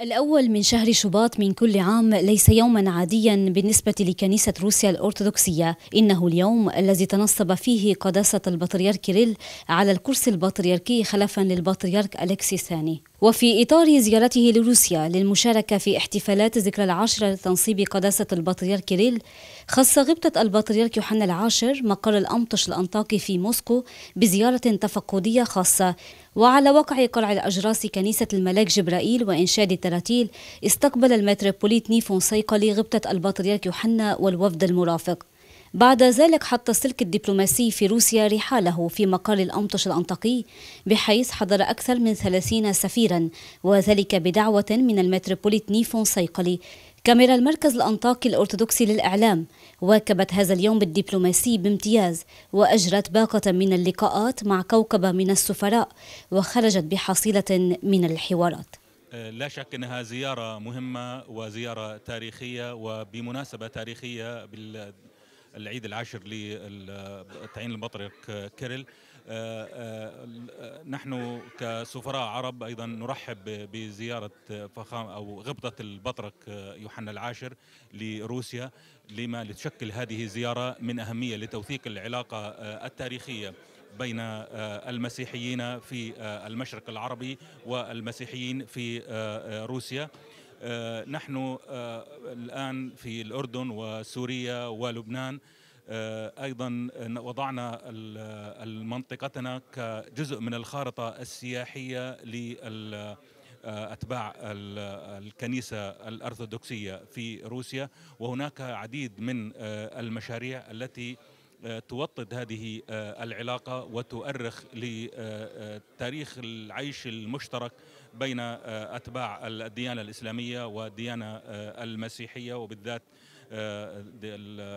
الأول من شهر شباط من كل عام ليس يوما عاديا بالنسبة لكنيسة روسيا الأرثوذكسية إنه اليوم الذي تنصب فيه قداسة البطريرك كيريل على الكرسي البطريركي خلفا للبطريرك ألكسي الثاني وفي إطار زيارته لروسيا للمشاركة في احتفالات ذكرى العاشرة لتنصيب قداسة البطريرك كيريل خص غبطة البطريرك يوحنا العاشر مقر الأمطش الأنطاكي في موسكو بزيارة تفقدية خاصة وعلى وقع قرع الأجراس كنيسة الملاك جبرائيل وإنشاد التراتيل استقبل المتروبوليت نيفون سيقلي غبطة البطريرك يوحنا والوفد المرافق بعد ذلك حط السلك الدبلوماسي في روسيا رحاله في مقر الأمطش الأنطقي بحيث حضر أكثر من 30 سفيرا وذلك بدعوة من المتروبوليت نيفون صيقلي كاميرا المركز الأنطاكي الأرثوذكسي للإعلام واكبت هذا اليوم الدبلوماسي بامتياز وأجرت باقة من اللقاءات مع كوكبة من السفراء وخرجت بحصيلة من الحوارات أه، لا شك انها زياره مهمه وزياره تاريخيه وبمناسبه تاريخيه بال العيد العاشر لتعيين المطرق كيرل آه، آه، نحن كسفراء عرب ايضا نرحب بزياره فخام او غبطه البطرك آه، يوحنا العاشر لروسيا لما لتشكل هذه الزياره من اهميه لتوثيق العلاقه التاريخيه بين المسيحيين في المشرق العربي والمسيحيين في روسيا آه، نحن آه، الآن في الأردن وسوريا ولبنان آه، ايضا وضعنا منطقتنا كجزء من الخارطه السياحيه اتباع الكنيسه الارثوذكسيه في روسيا وهناك عديد من المشاريع التي آه، توطد هذه آه، العلاقه وتؤرخ لتاريخ آه، العيش المشترك بين اتباع الديانه الاسلاميه والديانه المسيحيه وبالذات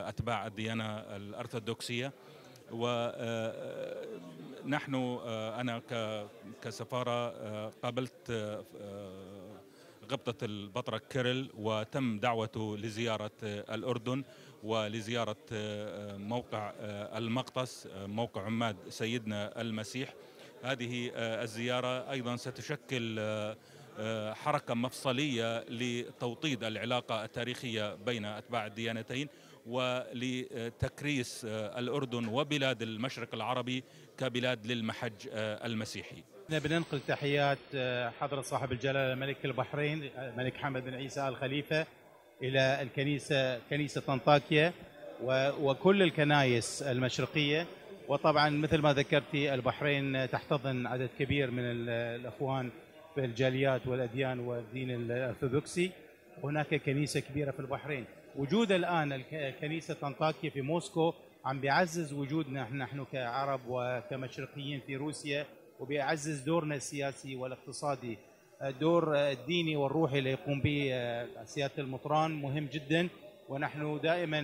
اتباع الديانه الارثوذكسيه ونحن انا كسفاره قابلت غبطة البطرك كيرل وتم دعوته لزيارة الأردن ولزيارة آه، موقع آه، المقطس آه، موقع عماد سيدنا المسيح هذه الزيارة أيضا ستشكل حركة مفصلية لتوطيد العلاقة التاريخية بين أتباع الديانتين ولتكريس الأردن وبلاد المشرق العربي كبلاد للمحج المسيحي احنا بننقل تحيات آه، حضرة صاحب الجلالة ملك البحرين آه، ملك حمد بن عيسى آل خليفة إلى الكنيسة كنيسة أنطاكيا وكل الكنايس المشرقية وطبعا مثل ما ذكرتي البحرين تحتضن عدد كبير من الأخوان في الجاليات والأديان والدين الأرثوذكسي هناك كنيسة كبيرة في البحرين وجود الآن كنيسة أنطاكيا في موسكو عم بيعزز وجودنا نحن كعرب وكمشرقيين في روسيا وبيعزز دورنا السياسي والاقتصادي الدور آه، آه، الديني والروحي اللي يقوم به آه، سياده المطران مهم جدا ونحن دائما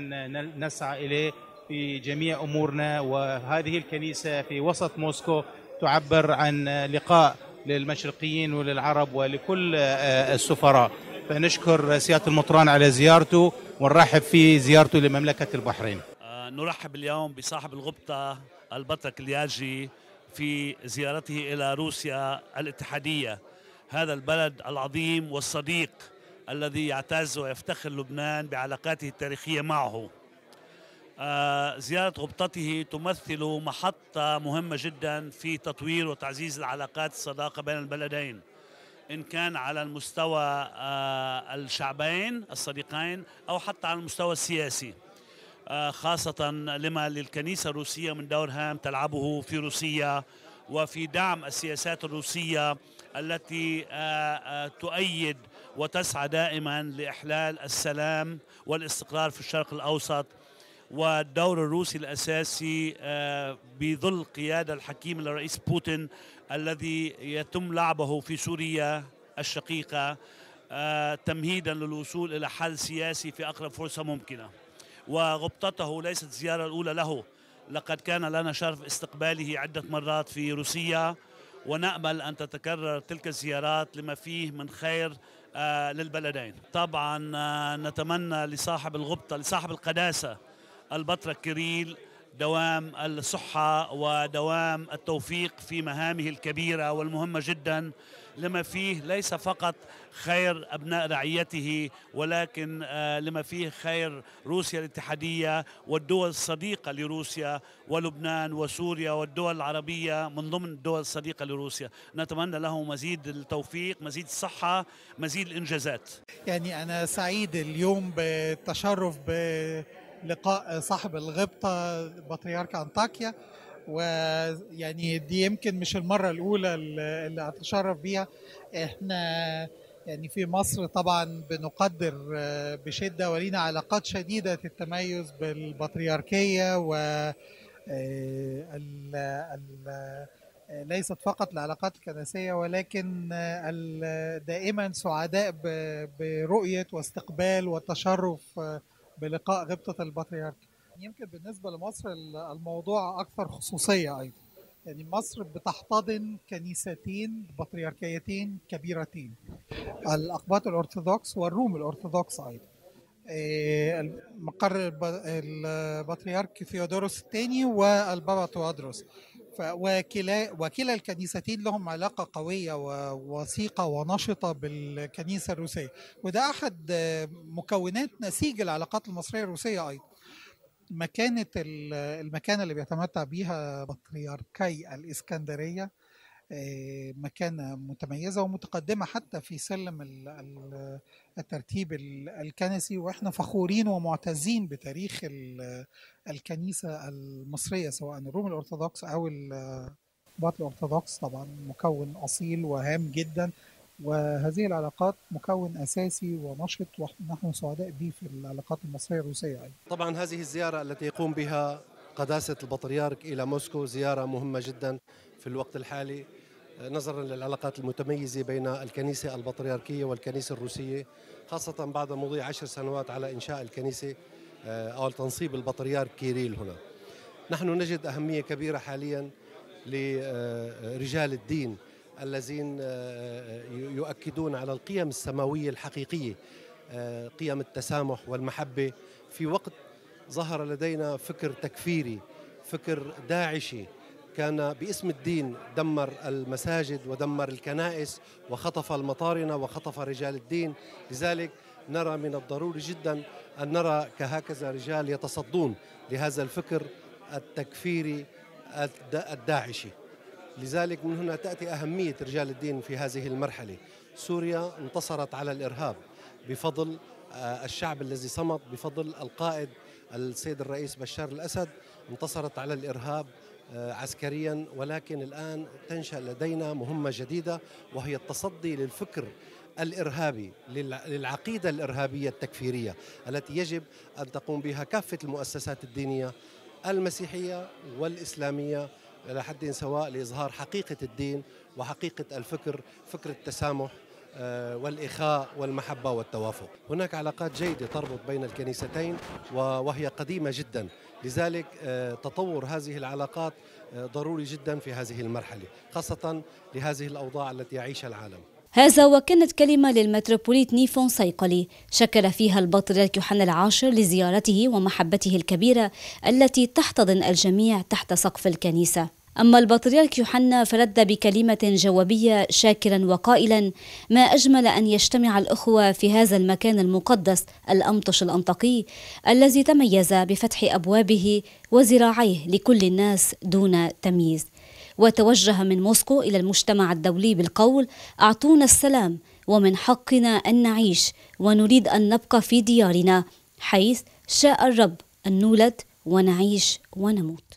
نسعى اليه في جميع امورنا وهذه الكنيسه في وسط موسكو تعبر عن لقاء للمشرقيين وللعرب ولكل السفراء فنشكر سياده المطران على زيارته ونرحب في زيارته لمملكه البحرين نرحب اليوم بصاحب الغبطه البطل كلياجي في زيارته إلى روسيا الاتحادية هذا البلد العظيم والصديق الذي يعتز ويفتخر لبنان بعلاقاته التاريخية معه آه، زيارة غبطته تمثل محطة مهمة جدا في تطوير وتعزيز العلاقات الصداقة بين البلدين إن كان على المستوى آه، الشعبين الصديقين أو حتى على المستوى السياسي آه، خاصة لما للكنيسة الروسية من دور هام تلعبه في روسيا وفي دعم السياسات الروسية التي آه، آه، تؤيد وتسعى دائما لإحلال السلام والاستقرار في الشرق الأوسط والدور الروسي الأساسي بظل قيادة الحكيم للرئيس بوتين الذي يتم لعبه في سوريا الشقيقة تمهيدا للوصول إلى حل سياسي في أقرب فرصة ممكنة وغبطته ليست الزيارة الأولى له لقد كان لنا شرف استقباله عدة مرات في روسيا ونأمل أن تتكرر تلك الزيارات لما فيه من خير آه، للبلدين طبعا آه، نتمنى لصاحب الغبطة لصاحب القداسة البطرك كريل دوام الصحة ودوام التوفيق في مهامه الكبيرة والمهمة جداً لما فيه ليس فقط خير أبناء رعيته ولكن آه، لما فيه خير روسيا الاتحادية والدول الصديقة لروسيا ولبنان وسوريا والدول العربية من ضمن الدول الصديقة لروسيا نتمنى له مزيد التوفيق مزيد الصحة مزيد الإنجازات يعني أنا سعيد اليوم بالتشرف بلقاء صاحب الغبطة بطريرك أنطاكيا ويعني دي يمكن مش المره الاولى اللي هتشرف بيها احنا يعني في مصر طبعا بنقدر آه، بشده ولينا علاقات شديده التميز بالبطريركيه و آه، ليست فقط العلاقات الكنسيه ولكن آه، دائما سعداء برؤيه واستقبال والتشرف بلقاء غبطه البطريرك يعني يمكن بالنسبه لمصر الموضوع اكثر خصوصيه ايضا يعني مصر بتحتضن كنيستين بطريركيتين كبيرتين الاقباط الارثوذكس والروم الارثوذكس ايضا إيه، مقر البطريرك ثيودوروس الثاني والبابا توادروس وكلا وكلا الكنيستين لهم علاقه قويه ووثيقه ونشطه بالكنيسه الروسيه وده احد مكونات نسيج العلاقات المصريه الروسيه ايضا مكانة المكانة اللي بيتمتع بيها بطريركي الإسكندرية آه، مكانة متميزة ومتقدمة حتى في سلم الترتيب الكنسي وإحنا فخورين ومعتزين بتاريخ الكنيسة المصرية سواء الروم الأرثوذكس أو الباطل الأرثوذكس طبعا مكون أصيل وهام جدا وهذه العلاقات مكون اساسي ونشط ونحن سعداء به في العلاقات المصريه الروسيه ايضا. طبعا هذه الزياره التي يقوم بها قداسه البطريرك الى موسكو زياره مهمه جدا في الوقت الحالي نظرا للعلاقات المتميزه بين الكنيسه البطريركيه والكنيسه الروسيه خاصه بعد مضي عشر سنوات على انشاء الكنيسه آه، او تنصيب البطريرك كيريل هنا. نحن نجد اهميه كبيره حاليا لرجال آه، الدين الذين آه، آه، يؤكدون على القيم السماوية الحقيقية آه، قيم التسامح والمحبة في وقت ظهر لدينا فكر تكفيري فكر داعشي كان باسم الدين دمر المساجد ودمر الكنائس وخطف المطارنة وخطف رجال الدين لذلك نرى من الضروري جدا أن نرى كهكذا رجال يتصدون لهذا الفكر التكفيري الداعشي لذلك من هنا تأتي أهمية رجال الدين في هذه المرحلة سوريا انتصرت على الإرهاب بفضل آه، الشعب الذي صمت بفضل القائد السيد الرئيس بشار الأسد انتصرت على الإرهاب آه، عسكريا ولكن الآن تنشأ لدينا مهمة جديدة وهي التصدي للفكر الارهابي للعقيده الارهابيه التكفيريه التي يجب ان تقوم بها كافه المؤسسات الدينيه المسيحيه والاسلاميه إلى حد سواء لإظهار حقيقة الدين وحقيقة الفكر فكر التسامح آه، والإخاء والمحبة والتوافق هناك علاقات جيدة تربط بين الكنيستين وهي قديمة جدا لذلك آه، تطور هذه العلاقات آه، ضروري جدا في هذه المرحلة خاصة لهذه الأوضاع التي يعيشها العالم هذا وكانت كلمة للمتروبوليت نيفون صيقلي شكر فيها البطريرك يوحنا العاشر لزيارته ومحبته الكبيرة التي تحتضن الجميع تحت سقف الكنيسة أما البطريرك يوحنا فرد بكلمة جوابية شاكرا وقائلا ما أجمل أن يجتمع الأخوة في هذا المكان المقدس الأمطش الأنطقي الذي تميز بفتح أبوابه وذراعيه لكل الناس دون تمييز وتوجه من موسكو إلى المجتمع الدولي بالقول أعطونا السلام ومن حقنا أن نعيش ونريد أن نبقى في ديارنا حيث شاء الرب أن نولد ونعيش ونموت